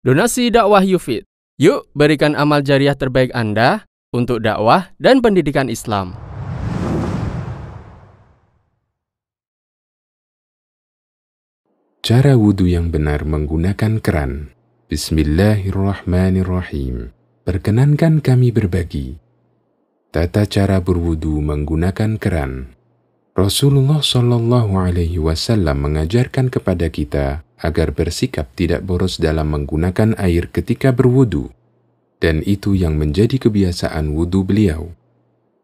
Donasi dakwah Yufid. Yuk berikan amal jariah terbaik Anda untuk dakwah dan pendidikan Islam. Cara wudhu yang benar menggunakan keran. Bismillahirrahmanirrahim. Perkenankan kami berbagi. Tata cara berwudhu menggunakan keran. Rasulullah Shallallahu Alaihi Wasallam mengajarkan kepada kita agar bersikap tidak boros dalam menggunakan air ketika berwudu, dan itu yang menjadi kebiasaan wudu beliau.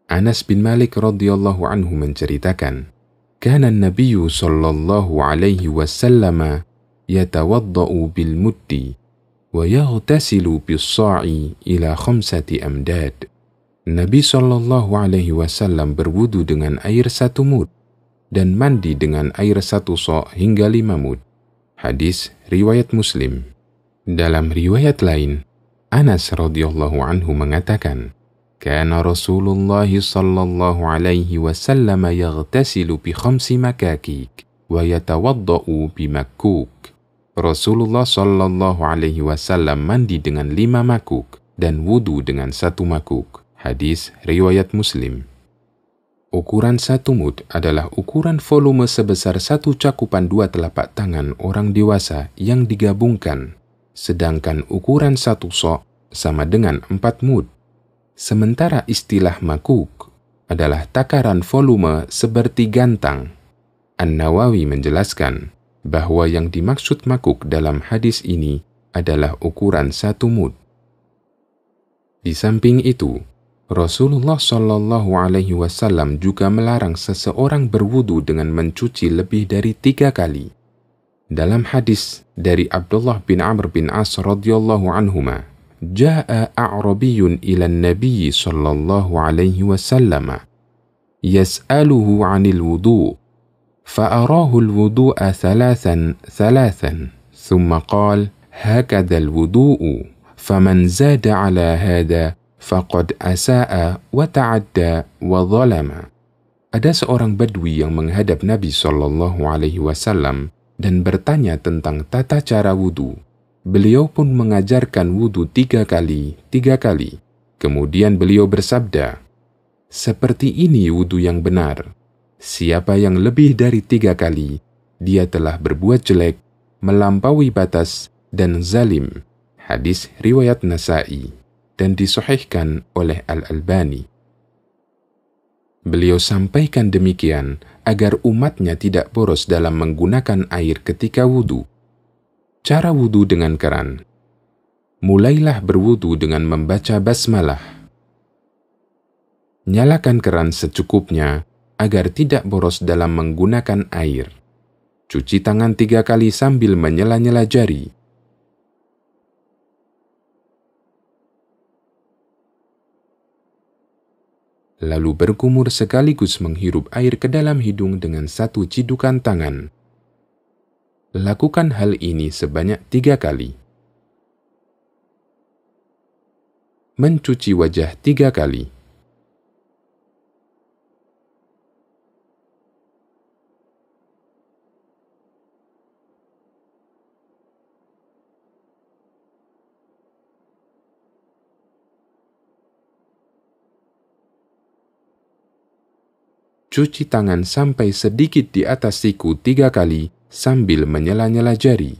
Anas bin Malik radhiyallahu anhu menceritakan, "Kana Nabi sallallahu alaihi wasallam yatawadda'u bil muddi wa yaghtasilu bis sa'i ila khamsati amdad." Nabi sallallahu Alaihi Wasallam berwudu dengan air satu mud dan mandi dengan air satu so hingga lima mud. Hadis riwayat Muslim. Dalam riwayat lain, Anas radhiyallahu anhu mengatakan, "Kana Rasulullah sallallahu alaihi wasallam yaghtasilu bi khamsi makakik wa yatawadda'u bi makuk." Rasulullah sallallahu alaihi wasallam mandi dengan lima makuk dan wudu dengan satu makuk. Hadis riwayat Muslim. Ukuran satu mud adalah ukuran volume sebesar satu cakupan dua telapak tangan orang dewasa yang digabungkan, sedangkan ukuran satu sok sama dengan empat mud. Sementara istilah makuk adalah takaran volume seperti gantang. An-Nawawi menjelaskan bahwa yang dimaksud makuk dalam hadis ini adalah ukuran satu mud. Di samping itu, Rasulullah Shallallahu Alaihi Wasallam juga melarang seseorang berwudu dengan mencuci lebih dari tiga kali. Dalam hadis dari Abdullah bin Amr bin As radhiyallahu anhuma, "Ja'a A'rabiyun ila Nabi Shallallahu Alaihi Wasallam, yas'aluhu 'anil wudu, فأراه الوضوء thalathan ثلاثا ثم قال: هكذا الوضوء، faman zada 'ala هذا faqad asa'a wa ta'adda wa Ada seorang badui yang menghadap Nabi Shallallahu alaihi wasallam dan bertanya tentang tata cara wudhu. Beliau pun mengajarkan wudhu tiga kali, tiga kali. Kemudian beliau bersabda, Seperti ini wudhu yang benar. Siapa yang lebih dari tiga kali, dia telah berbuat jelek, melampaui batas, dan zalim. Hadis Riwayat Nasai dan disohehkan oleh Al-Albani. Beliau sampaikan demikian agar umatnya tidak boros dalam menggunakan air ketika wudhu. Cara wudhu dengan keran. Mulailah berwudhu dengan membaca basmalah. Nyalakan keran secukupnya agar tidak boros dalam menggunakan air. Cuci tangan tiga kali sambil menyela-nyela jari. lalu berkumur sekaligus menghirup air ke dalam hidung dengan satu cidukan tangan. Lakukan hal ini sebanyak tiga kali. Mencuci wajah tiga kali. cuci tangan sampai sedikit di atas siku tiga kali sambil menyela-nyela jari.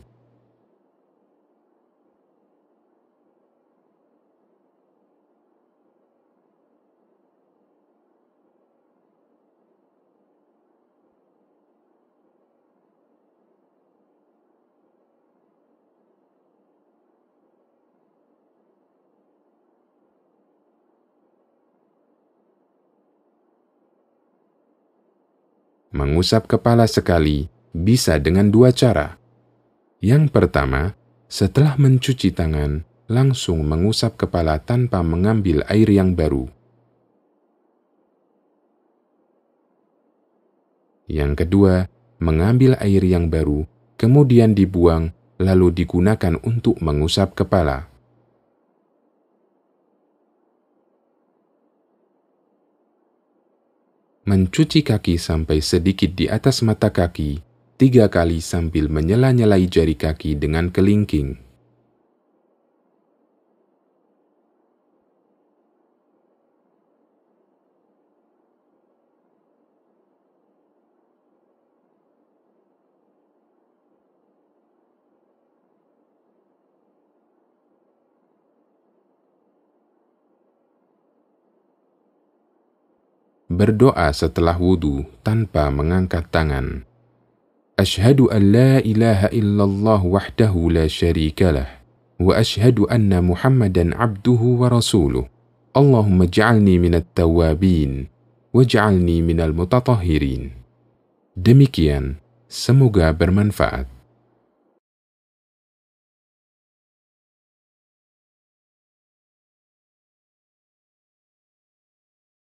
Mengusap kepala sekali bisa dengan dua cara. Yang pertama, setelah mencuci tangan, langsung mengusap kepala tanpa mengambil air yang baru. Yang kedua, mengambil air yang baru, kemudian dibuang, lalu digunakan untuk mengusap kepala. mencuci kaki sampai sedikit di atas mata kaki tiga kali sambil menyela-nyelai jari kaki dengan kelingking. berdoa setelah wudhu tanpa mengangkat tangan. Ashhadu an la ilaha illallah wahdahu la syarikalah wa ashhadu anna muhammadan abduhu wa rasuluh. Allahumma ja'alni minat tawabin waj'alni minal mutatahirin. Demikian, semoga bermanfaat.